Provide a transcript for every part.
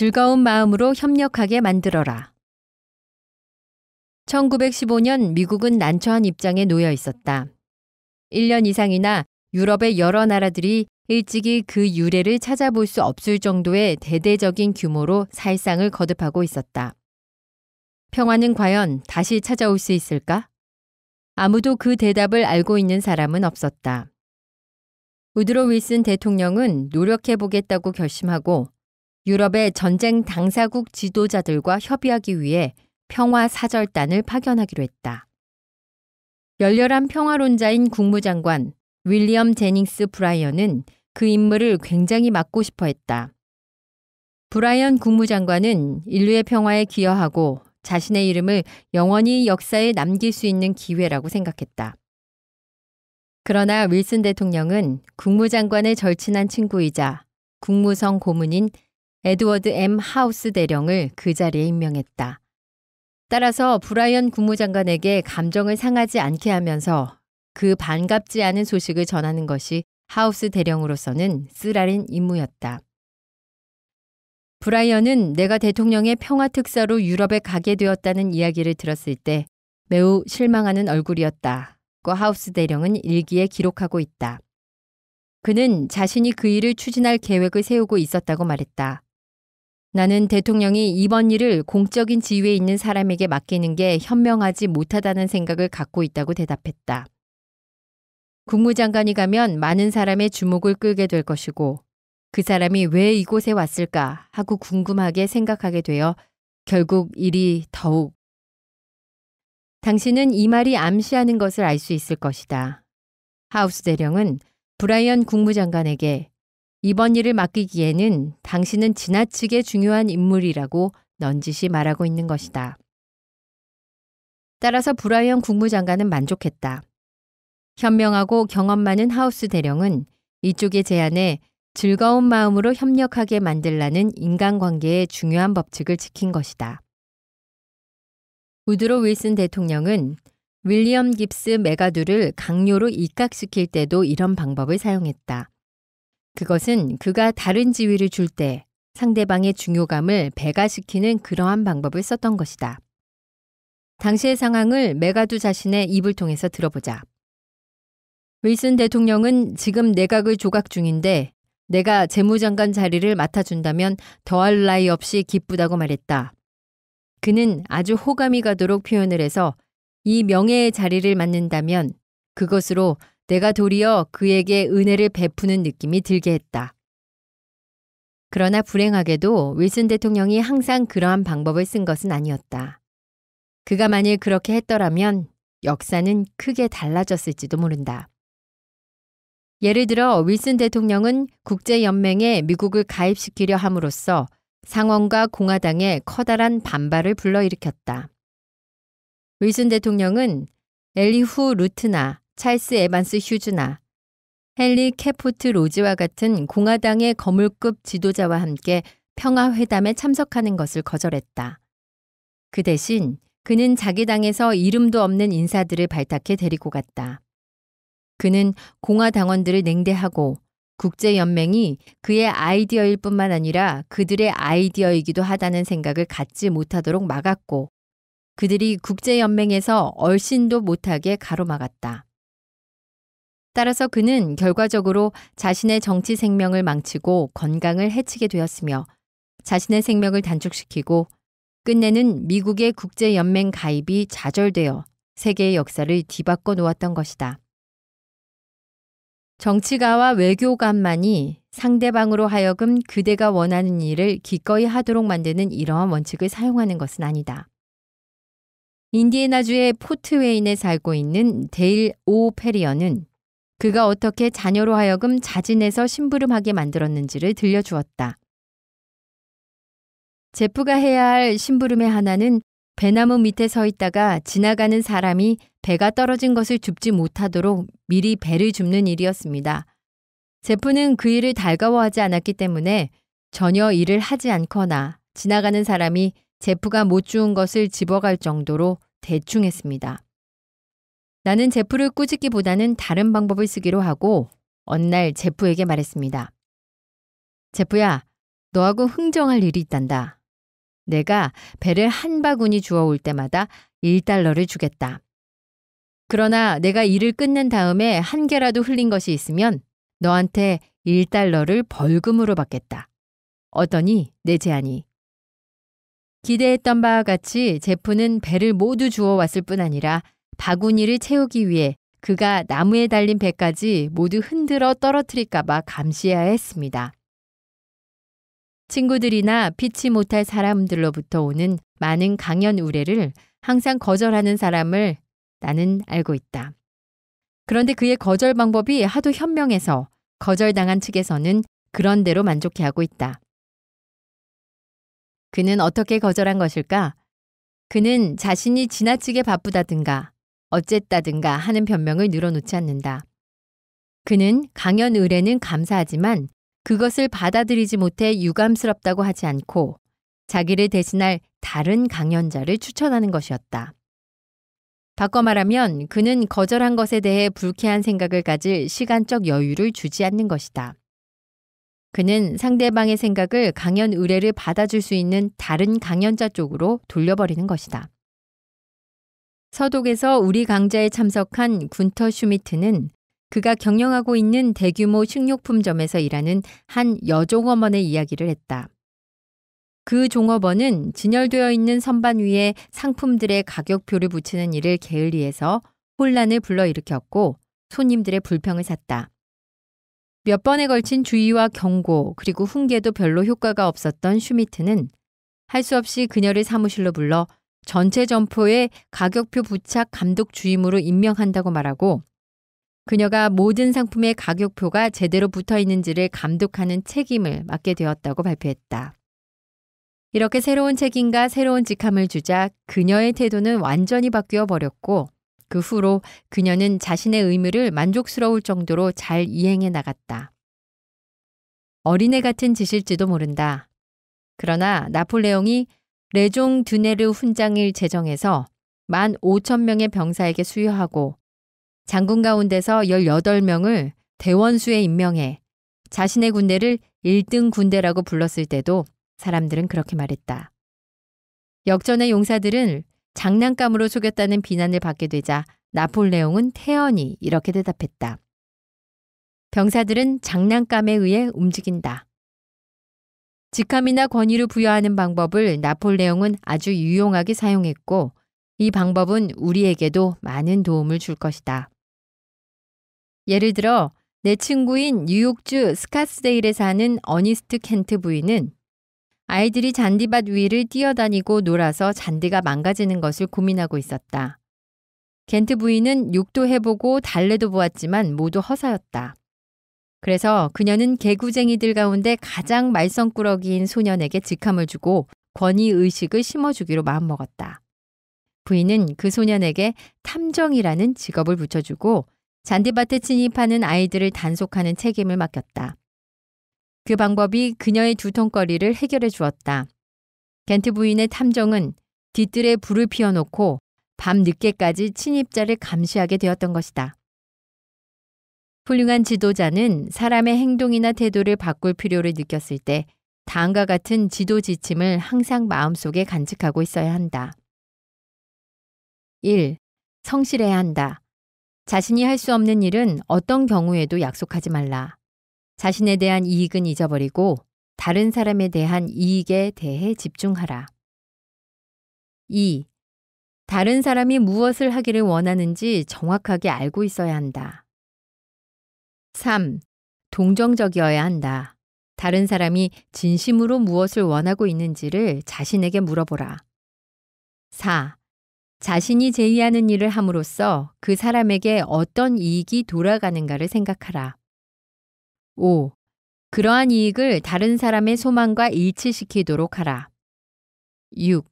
즐거운 마음으로 협력하게 만들어라. 1915년 미국은 난처한 입장에 놓여 있었다. 1년 이상이나 유럽의 여러 나라들이 일찍이 그 유래를 찾아볼 수 없을 정도의 대대적인 규모로 살상을 거듭하고 있었다. 평화는 과연 다시 찾아올 수 있을까? 아무도 그 대답을 알고 있는 사람은 없었다. 우드로 윌슨 대통령은 노력해보겠다고 결심하고 유럽의 전쟁 당사국 지도자들과 협의하기 위해 평화 사절단을 파견하기로 했다. 열렬한 평화론자인 국무장관 윌리엄 제닝스 브라이언은 그 임무를 굉장히 맡고 싶어 했다. 브라이언 국무장관은 인류의 평화에 기여하고 자신의 이름을 영원히 역사에 남길 수 있는 기회라고 생각했다. 그러나 윌슨 대통령은 국무장관의 절친한 친구이자 국무성 고문인 에드워드 M. 하우스 대령을 그 자리에 임명했다. 따라서 브라이언 국무장관에게 감정을 상하지 않게 하면서 그 반갑지 않은 소식을 전하는 것이 하우스 대령으로서는 쓰라린 임무였다. 브라이언은 내가 대통령의 평화 특사로 유럽에 가게 되었다는 이야기를 들었을 때 매우 실망하는 얼굴이었다. 고 하우스 대령은 일기에 기록하고 있다. 그는 자신이 그 일을 추진할 계획을 세우고 있었다고 말했다. 나는 대통령이 이번 일을 공적인 지위에 있는 사람에게 맡기는 게 현명하지 못하다는 생각을 갖고 있다고 대답했다. 국무장관이 가면 많은 사람의 주목을 끌게 될 것이고 그 사람이 왜 이곳에 왔을까 하고 궁금하게 생각하게 되어 결국 일이 더욱 당신은 이 말이 암시하는 것을 알 수 있을 것이다. 하우스 대령은 브라이언 국무장관에게 이번 일을 맡기기에는 당신은 지나치게 중요한 인물이라고 넌지시 말하고 있는 것이다. 따라서 브라이언 국무장관은 만족했다. 현명하고 경험 많은 하우스 대령은 이쪽의 제안에 즐거운 마음으로 협력하게 만들라는 인간관계의 중요한 법칙을 지킨 것이다. 우드로 윌슨 대통령은 윌리엄 깁스 메가두를 강요로 입각시킬 때도 이런 방법을 사용했다. 그것은 그가 다른 지위를 줄 때 상대방의 중요감을 배가시키는 그러한 방법을 썼던 것이다. 당시의 상황을 메가두 자신의 입을 통해서 들어보자. 윌슨 대통령은 지금 내각을 조각 중인데 내가 재무장관 자리를 맡아준다면 더할 나위 없이 기쁘다고 말했다. 그는 아주 호감이 가도록 표현을 해서 이 명예의 자리를 맡는다면 그것으로 내가 도리어 그에게 은혜를 베푸는 느낌이 들게 했다. 그러나 불행하게도 윌슨 대통령이 항상 그러한 방법을 쓴 것은 아니었다. 그가 만일 그렇게 했더라면 역사는 크게 달라졌을지도 모른다. 예를 들어 윌슨 대통령은 국제연맹에 미국을 가입시키려 함으로써 상원과 공화당의 커다란 반발을 불러일으켰다. 윌슨 대통령은 엘리후 루트나 찰스 에반스 휴즈나 헨리 캐포트 로즈와 같은 공화당의 거물급 지도자와 함께 평화회담에 참석하는 것을 거절했다. 그 대신 그는 자기 당에서 이름도 없는 인사들을 발탁해 데리고 갔다. 그는 공화당원들을 냉대하고 국제연맹이 그의 아이디어일 뿐만 아니라 그들의 아이디어이기도 하다는 생각을 갖지 못하도록 막았고 그들이 국제연맹에서 얼씬도 못하게 가로막았다. 따라서 그는 결과적으로 자신의 정치 생명을 망치고 건강을 해치게 되었으며 자신의 생명을 단축시키고 끝내는 미국의 국제연맹 가입이 좌절되어 세계의 역사를 뒤바꿔 놓았던 것이다. 정치가와 외교관만이 상대방으로 하여금 그대가 원하는 일을 기꺼이 하도록 만드는 이러한 원칙을 사용하는 것은 아니다. 인디애나주의 포트웨인에 살고 있는 데일 오 페리어는 그가 어떻게 자녀로 하여금 자진해서 심부름하게 만들었는지를 들려주었다. 제프가 해야 할 심부름의 하나는 배나무 밑에 서 있다가 지나가는 사람이 배가 떨어진 것을 줍지 못하도록 미리 배를 줍는 일이었습니다. 제프는 그 일을 달가워하지 않았기 때문에 전혀 일을 하지 않거나 지나가는 사람이 제프가 못 주운 것을 집어갈 정도로 대충 했습니다. 나는 제프를 꾸짖기보다는 다른 방법을 쓰기로 하고 어느 날 제프에게 말했습니다. 제프야, 너하고 흥정할 일이 있단다. 내가 배를 한 바구니 주워올 때마다 1달러를 주겠다. 그러나 내가 일을 끝낸 다음에 한 개라도 흘린 것이 있으면 너한테 1달러를 벌금으로 받겠다. 어떠니 내 제안이. 기대했던 바와 같이 제프는 배를 모두 주워왔을 뿐 아니라 바구니를 채우기 위해 그가 나무에 달린 배까지 모두 흔들어 떨어뜨릴까봐 감시해야 했습니다. 친구들이나 피치 못할 사람들로부터 오는 많은 강연 우례를 항상 거절하는 사람을 나는 알고 있다. 그런데 그의 거절 방법이 하도 현명해서 거절당한 측에서는 그런대로 만족해하고 있다. 그는 어떻게 거절한 것일까? 그는 자신이 지나치게 바쁘다든가 어쨌다든가 하는 변명을 늘어놓지 않는다. 그는 강연 의뢰는 감사하지만 그것을 받아들이지 못해 유감스럽다고 하지 않고 자기를 대신할 다른 강연자를 추천하는 것이었다. 바꿔 말하면 그는 거절한 것에 대해 불쾌한 생각을 가질 시간적 여유를 주지 않는 것이다. 그는 상대방의 생각을 강연 의뢰를 받아줄 수 있는 다른 강연자 쪽으로 돌려버리는 것이다. 서독에서 우리 강좌에 참석한 군터 슈미트는 그가 경영하고 있는 대규모 식료품점에서 일하는 한 여종업원의 이야기를 했다. 그 종업원은 진열되어 있는 선반 위에 상품들의 가격표를 붙이는 일을 게을리해서 혼란을 불러일으켰고 손님들의 불평을 샀다. 몇 번에 걸친 주의와 경고 그리고 훈계도 별로 효과가 없었던 슈미트는 할 수 없이 그녀를 사무실로 불러 전체 점포에 가격표 부착 감독 주임으로 임명한다고 말하고 그녀가 모든 상품의 가격표가 제대로 붙어 있는지를 감독하는 책임을 맡게 되었다고 발표했다. 이렇게 새로운 책임과 새로운 직함을 주자 그녀의 태도는 완전히 바뀌어 버렸고 그 후로 그녀는 자신의 의무를 만족스러울 정도로 잘 이행해 나갔다. 어린애 같은 짓일지도 모른다. 그러나 나폴레옹이 레종 듀네르 훈장을 제정해서 1만 5천 명의 병사에게 수여하고 장군 가운데서 18명을 대원수에 임명해 자신의 군대를 1등 군대라고 불렀을 때도 사람들은 그렇게 말했다. 역전의 용사들은 장난감으로 속였다는 비난을 받게 되자 나폴레옹은 태연히 이렇게 대답했다. 병사들은 장난감에 의해 움직인다. 직함이나 권위를 부여하는 방법을 나폴레옹은 아주 유용하게 사용했고 이 방법은 우리에게도 많은 도움을 줄 것이다. 예를 들어 내 친구인 뉴욕주 스카스데일에 사는 어니스트 켄트 부인은 아이들이 잔디밭 위를 뛰어다니고 놀아서 잔디가 망가지는 것을 고민하고 있었다. 켄트 부인은 욕도 해보고 달래도 보았지만 모두 허사였다. 그래서 그녀는 개구쟁이들 가운데 가장 말썽꾸러기인 소년에게 직함을 주고 권위의식을 심어주기로 마음먹었다. 부인은 그 소년에게 탐정이라는 직업을 붙여주고 잔디밭에 침입하는 아이들을 단속하는 책임을 맡겼다. 그 방법이 그녀의 두통거리를 해결해 주었다. 겐트 부인의 탐정은 뒤뜰에 불을 피워놓고 밤 늦게까지 침입자를 감시하게 되었던 것이다. 훌륭한 지도자는 사람의 행동이나 태도를 바꿀 필요를 느꼈을 때 다음과 같은 지도 지침을 항상 마음속에 간직하고 있어야 한다. 1. 성실해야 한다. 자신이 할 수 없는 일은 어떤 경우에도 약속하지 말라. 자신에 대한 이익은 잊어버리고 다른 사람에 대한 이익에 대해 집중하라. 2. 다른 사람이 무엇을 하기를 원하는지 정확하게 알고 있어야 한다. 3. 동정적이어야 한다. 다른 사람이 진심으로 무엇을 원하고 있는지를 자신에게 물어보라. 4. 자신이 제의하는 일을 함으로써 그 사람에게 어떤 이익이 돌아가는가를 생각하라. 5. 그러한 이익을 다른 사람의 소망과 일치시키도록 하라. 6.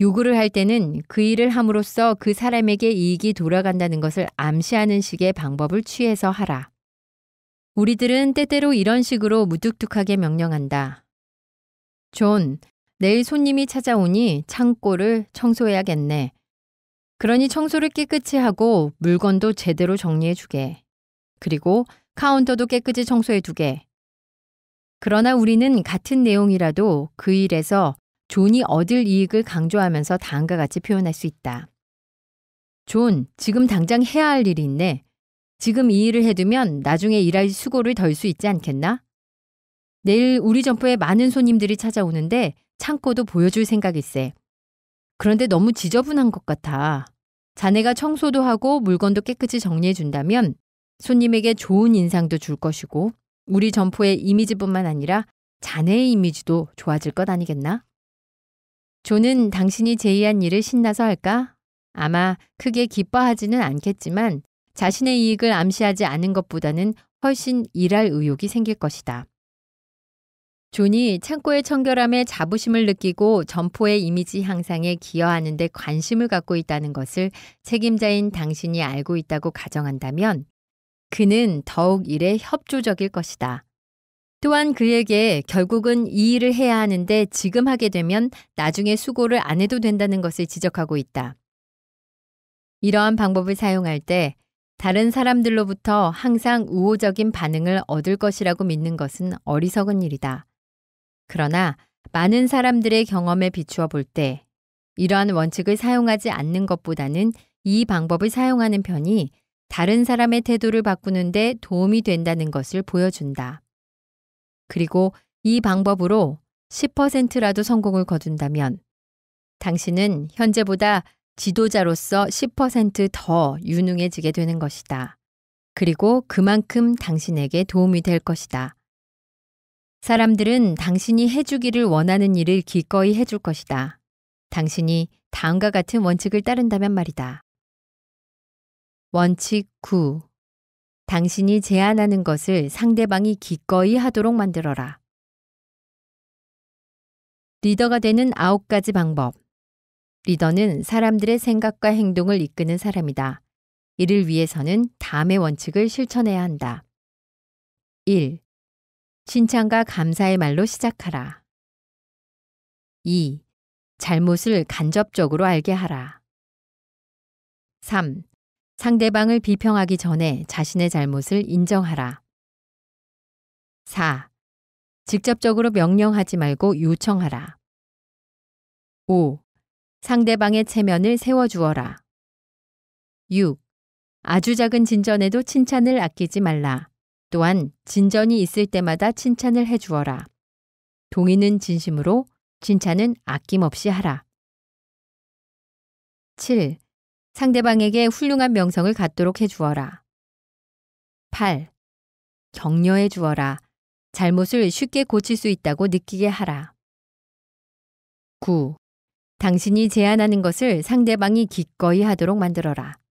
요구를 할 때는 그 일을 함으로써 그 사람에게 이익이 돌아간다는 것을 암시하는 식의 방법을 취해서 하라. 우리들은 때때로 이런 식으로 무뚝뚝하게 명령한다. 존, 내일 손님이 찾아오니 창고를 청소해야겠네. 그러니 청소를 깨끗이 하고 물건도 제대로 정리해 주게. 그리고 카운터도 깨끗이 청소해 두게. 그러나 우리는 같은 내용이라도 그 일에서 존이 얻을 이익을 강조하면서 다음과 같이 표현할 수 있다. 존, 지금 당장 해야 할 일이 있네. 지금 이 일을 해두면 나중에 일할 수고를 덜 수 있지 않겠나? 내일 우리 점포에 많은 손님들이 찾아오는데 창고도 보여줄 생각일세. 그런데 너무 지저분한 것 같아. 자네가 청소도 하고 물건도 깨끗이 정리해준다면 손님에게 좋은 인상도 줄 것이고 우리 점포의 이미지뿐만 아니라 자네의 이미지도 좋아질 것 아니겠나? 존은 당신이 제의한 일을 신나서 할까? 아마 크게 기뻐하지는 않겠지만 자신의 이익을 암시하지 않은 것보다는 훨씬 일할 의욕이 생길 것이다. 존이 창고의 청결함에 자부심을 느끼고 점포의 이미지 향상에 기여하는 데 관심을 갖고 있다는 것을 책임자인 당신이 알고 있다고 가정한다면 그는 더욱 일에 협조적일 것이다. 또한 그에게 결국은 이 일을 해야 하는데 지금 하게 되면 나중에 수고를 안 해도 된다는 것을 지적하고 있다. 이러한 방법을 사용할 때 다른 사람들로부터 항상 우호적인 반응을 얻을 것이라고 믿는 것은 어리석은 일이다. 그러나 많은 사람들의 경험에 비추어 볼 때 이러한 원칙을 사용하지 않는 것보다는 이 방법을 사용하는 편이 다른 사람의 태도를 바꾸는데 도움이 된다는 것을 보여준다. 그리고 이 방법으로 10%라도 성공을 거둔다면 당신은 현재보다 지도자로서 10%더 유능해지게 되는 것이다. 그리고 그만큼 당신에게 도움이 될 것이다. 사람들은 당신이 해주기를 원하는 일을 기꺼이 해줄 것이다. 당신이 다음과 같은 원칙을 따른다면 말이다. 원칙 9. 당신이 제안하는 것을 상대방이 기꺼이 하도록 만들어라. 리더가 되는 아홉 가지 방법. 리더는 사람들의 생각과 행동을 이끄는 사람이다. 이를 위해서는 다음의 원칙을 실천해야 한다. 1. 칭찬과 감사의 말로 시작하라. 2. 잘못을 간접적으로 알게 하라. 3. 상대방을 비평하기 전에 자신의 잘못을 인정하라. 4. 직접적으로 명령하지 말고 요청하라. 5. 상대방의 체면을 세워주어라. 6. 아주 작은 진전에도 칭찬을 아끼지 말라. 또한 진전이 있을 때마다 칭찬을 해주어라. 동의는 진심으로, 칭찬은 아낌없이 하라. 7. 상대방에게 훌륭한 명성을 갖도록 해주어라. 8. 격려해 주어라. 잘못을 쉽게 고칠 수 있다고 느끼게 하라. 9. 당신이 제안하는 것을 상대방이 기꺼이 하도록 만들어라.